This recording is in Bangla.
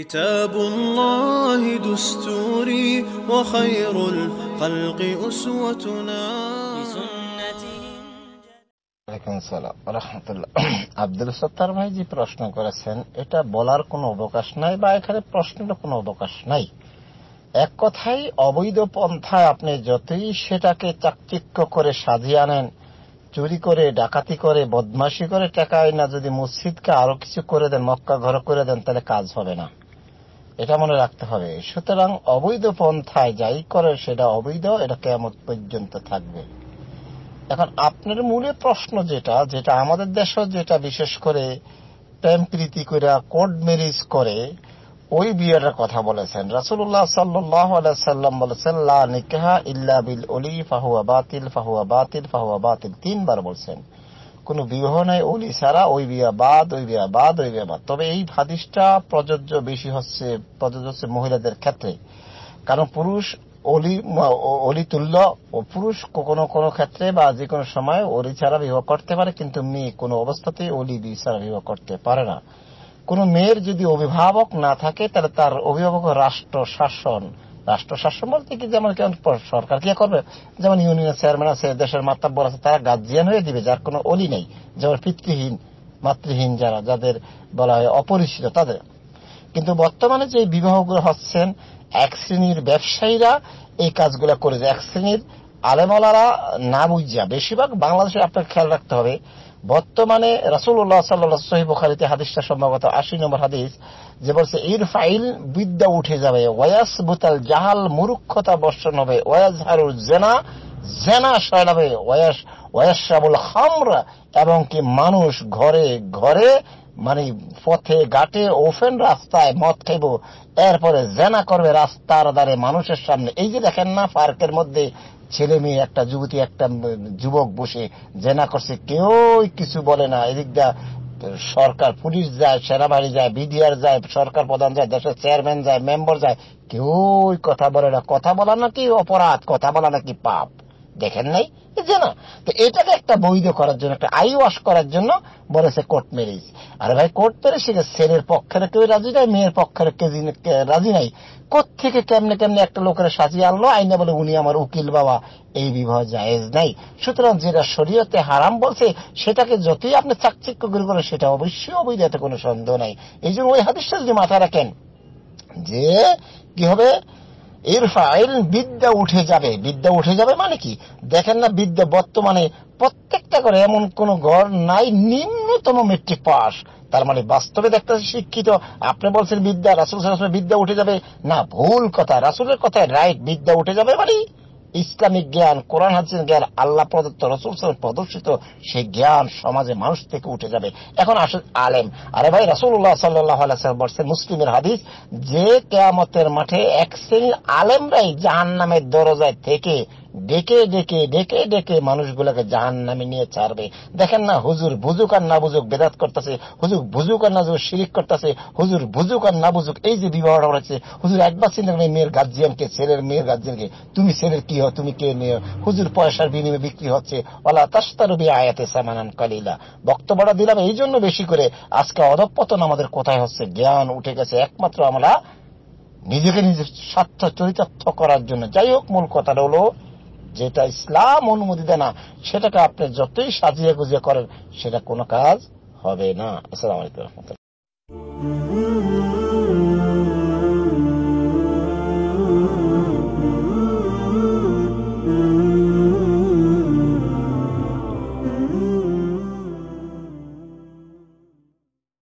كتاب الله دستوري وخير الخلق أسوتنا আব্দুল সত্তার ভাই যে প্রশ্ন করেছেন এটা বলার কোনো অবকাশ নাই বা এখানে প্রশ্নের কোনো অবকাশ নাই এক কথায় অবৈধ পন্থায় আপনি যতই সেটাকে চাকচিক্য করে সাজিয়ে আনেন চুরি করে ডাকাতি করে বদমাশি করে টাকা না যদি মসজিদকে আরো কিছু করে দেন মক্কা ঘর করে দেন তাহলে কাজ হবে না এটা মনে রাখতে হবে সুতরাং অবৈধ পন্থায় যাই করে সেটা অবৈধ এটা কেমন পর্যন্ত থাকবে এখন আপনার মূলে প্রশ্ন যেটা যেটা আমাদের দেশে যেটা বিশেষ করে প্রেম প্রীতি করে কোর্ট ম্যারেজ করে ওই বিয়েটার কথা বলেছেন রাসুল্লাহ সাল্লাম বলেছেন লা নিকাহা ইল্লা বিল অলি ফাহুয়া বাতিল ফাহুয়া বাতিল ফাহুয়া বাতিল তিনবার বলছেন কোনো বিবাহ নাই অলি ছাড়া ওই বিয়া বাদ ওই বিয়া বাদ ওই বিয়া বাদ তবে এই হাদিসটা প্রযোজ্য বেশি হচ্ছে প্রযোজ্য হচ্ছে মহিলাদের ক্ষেত্রে কারণ পুরুষ অলি অলি তুল্য ও পুরুষ কোনো কোনো ক্ষেত্রে বা যে কোনো সময় অলি ছাড়া বিবাহ করতে পারে কিন্তু মেয়ে কোনো অবস্থাতেই অলি বি ছাড়া বিবাহ করতে পারে না কোনো মেয়ের যদি অভিভাবক না থাকে তাহলে তার অভিভাবক রাষ্ট্র শাসন রাষ্ট্র শাসন বলতে কি যেমন কেমন সরকার কি করবে যেমন ইউনিয়নের চেয়ারম্যান আছে দেশের মাতাব্য আছে তারা গার্জিয়ান হয়ে দিবে যার কোনো অলি নেই যেমন পিতৃহীন মাতৃহীন যারা যাদের বলা হয় অপরিচিত তাদের কিন্তু বর্তমানে যে বিবাহগুলো হচ্ছেন এক শ্রেণীর ব্যবসায়ীরা এই কাজগুলো করে এক শ্রেণীর আলেমলারা না বুঝিয়া বেশিরভাগ বাংলাদেশে আপনার খেয়াল রাখতে হবে বর্তমানে রাসুল্লাহ সাল্লাহ সহি বুখারিতে হাদিসটা সম্ভবত আশি নম্বর হাদিস যে বলছে ইর ফাইল বিদ্যা উঠে যাবে ওয়াস বুতাল জাহাল মূর্খতা বর্ষণ হবে ওয়াজ হারুল জেনা জেনা সয়লাবে ওয়াস ওয়াসাবুল হামরা এবং কি মানুষ ঘরে ঘরে মানে পথে ঘাটে ওফেন রাস্তায় মদ খাইব এরপরে জেনা করবে রাস্তার দ্বারে মানুষের সামনে এই যে দেখেন না পার্কের মধ্যে ছেলে মেয়ে একটা যুবতী একটা যুবক বসে জেনা করছে কেউই কিছু বলে না এদিক দা সরকার পুলিশ যায় সেনাবাহিনী যায় বিডিআর যায় সরকার প্রধান যায় দেশের চেয়ারম্যান যায় মেম্বার যায় কেউই কথা বলে না কথা বলা নাকি অপরাধ কথা বলা নাকি পাপ দেখেন নাই যে না তো এটাকে একটা বৈধ করার জন্য একটা আই ওয়াশ করার জন্য বলেছে কোর্ট ম্যারেজ আরে ভাই কোর্ট ম্যারেজ সেটা ছেলের পক্ষের কেউ রাজি নাই মেয়ের পক্ষের রাজি নাই কোথেকে কেমনে কেমনে একটা লোকের সাজিয়ে আনলো আইনে বলে উনি আমার উকিল বাবা এই বিবাহ জায়েজ নাই সুতরাং যেটা শরীয়তে হারাম বলছে সেটাকে যতই আপনি চাকচিক্য করে করেন সেটা অবশ্যই অবৈধ এতে কোনো সন্দেহ নাই এই জন্য ওই হাদিসটা যদি মাথায় রাখেন যে কি হবে এর ফাইল বিদ্যা উঠে যাবে বিদ্যা উঠে যাবে মানে কি দেখেন না বিদ্যা বর্তমানে প্রত্যেকটা করে এমন কোন গড় নাই নিম্নতম মেট্রিক পাস তার মানে বাস্তবে দেখতে শিক্ষিত আপনি বলছেন বিদ্যা রাসুল বিদ্যা উঠে যাবে না ভুল কথা রাসুলের কথায় রাইট বিদ্যা উঠে যাবে মানে ইসলামিক জ্ঞান কোরআন হাদিসের জ্ঞান আল্লাহ প্রদত্ত রসুল প্রদর্শিত সেই জ্ঞান সমাজে মানুষ থেকে উঠে যাবে এখন আসে আলেম আরে ভাই রাসুল্লাহ সাল্লাম বলছে মুসলিমের হাদিস যে কেয়ামতের মাঠে এক শ্রেণীর আলেমরাই জাহান নামের দরজায় থেকে ডেকে ডেকে ডেকে ডেকে মানুষগুলোকে জাহান নামে নিয়ে ছাড়বে দেখেন না হুজুর বুঝুক আর না বুঝুক বেদাত করতেছে হুজুর বুঝুক আর না বুঝুক শিরিক করতেছে হুজুর বুঝুক আর না বুঝুক এই যে বিবাহটা করেছে হুজুর একবার চিন্তা করেন মেয়ের গার্জিয়ানকে ছেলের মেয়ের গার্জিয়ানকে তুমি ছেলের কি হ তুমি কে মেয়ে হুজুর পয়সার বিনিময়ে বিক্রি হচ্ছে ওলা বি আয়াতে সামানান কালিলা বক্তব্যটা দিলাম এই জন্য বেশি করে আজকে অধপতন আমাদের কোথায় হচ্ছে জ্ঞান উঠে গেছে একমাত্র আমরা নিজেকে নিজের স্বার্থ চরিতার্থ করার জন্য যাই হোক মূল কথাটা হলো যেটা ইসলাম অনুমতি দেয় না সেটাকে আপনি যতই সাজিয়ে গুজিয়ে করেন সেটা কোনো কাজ হবে না আসসালামাইকুম